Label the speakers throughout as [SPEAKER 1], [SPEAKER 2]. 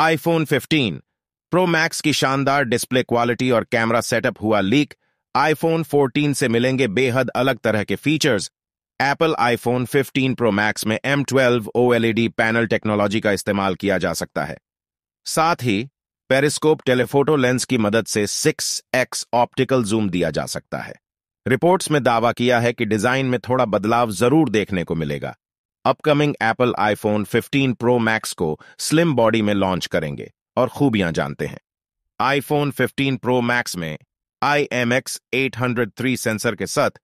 [SPEAKER 1] iPhone 15 pro max की शानदार display quality और कैमरा सेटअप हुआ लीक आईफोन 14 से मिलेंगे बेहद अलग तरह के features Apple iPhone 15 pro max में एम ट्वेल्व पैनल टेक्नोलॉजी का इस्तेमाल किया जा सकता है साथ ही पेरिस्कोप टेलीफोटो लेंस की मदद से 6x ऑप्टिकल जूम दिया जा सकता है रिपोर्ट्स में दावा किया है कि डिजाइन में थोड़ा बदलाव जरूर देखने को मिलेगा upcoming Apple iPhone 15 pro Max को स्लिम बॉडी में लॉन्च करेंगे और खूबियां जानते हैं आईफोन 15 प्रो मैक्स में आई एम एक्स सेंसर के साथ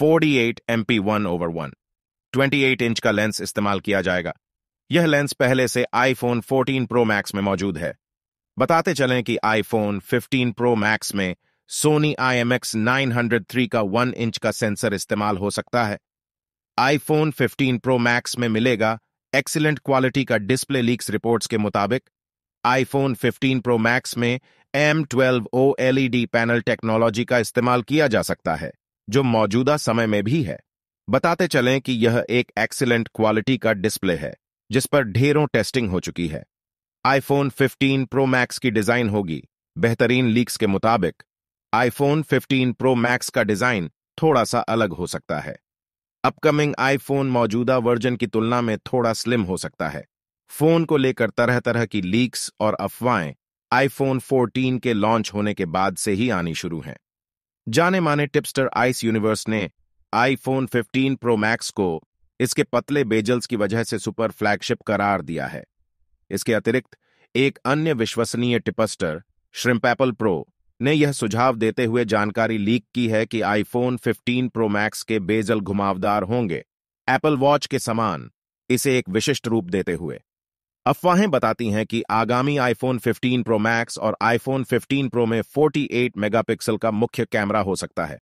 [SPEAKER 1] 48 eight M P one over one twenty inch का लेंस इस्तेमाल किया जाएगा यह लेंस पहले से आईफोन 14 प्रो मैक्स में मौजूद है बताते चलें कि आईफोन 15 प्रो मैक्स में सोनी आई एम एक्स का वन इंच का सेंसर इस्तेमाल हो सकता है आईफोन 15 प्रो मैक्स में मिलेगा एक्सीलेंट क्वालिटी का डिस्प्ले लीक्स रिपोर्ट्स के मुताबिक आईफोन 15 प्रो मैक्स में M twelve O LED panel technology का इस्तेमाल किया जा सकता है जो मौजूदा समय में भी है बताते चलें कि यह एक एक्सीलेंट क्वालिटी का डिस्प्ले है जिस पर ढेरों टेस्टिंग हो चुकी है आईफोन 15 प्रो मैक्स की डिजाइन होगी बेहतरीन लीक्स के मुताबिक आईफोन 15 प्रो मैक्स का डिजाइन थोड़ा सा अलग हो सकता है अपकमिंग आईफोन मौजूदा वर्जन की तुलना में थोड़ा स्लिम हो सकता है फोन को लेकर तरह तरह की लीक्स और अफवाहें आईफोन 14 के लॉन्च होने के बाद से ही आनी शुरू हैं जाने माने टिप्स्टर आइस यूनिवर्स ने आईफोन 15 प्रो मैक्स को इसके पतले बेजल्स की वजह से सुपर फ्लैगशिप करार दिया है इसके अतिरिक्त एक अन्य विश्वसनीय टिपस्टर श्रिम्पैपल प्रो ने यह सुझाव देते हुए जानकारी लीक की है कि आईफोन 15 प्रो मैक्स के बेजल घुमावदार होंगे एप्पल वॉच के समान इसे एक विशिष्ट रूप देते हुए अफवाहें बताती हैं कि आगामी आईफोन 15 प्रो मैक्स और आईफोन 15 प्रो में 48 मेगापिक्सल का मुख्य कैमरा हो सकता है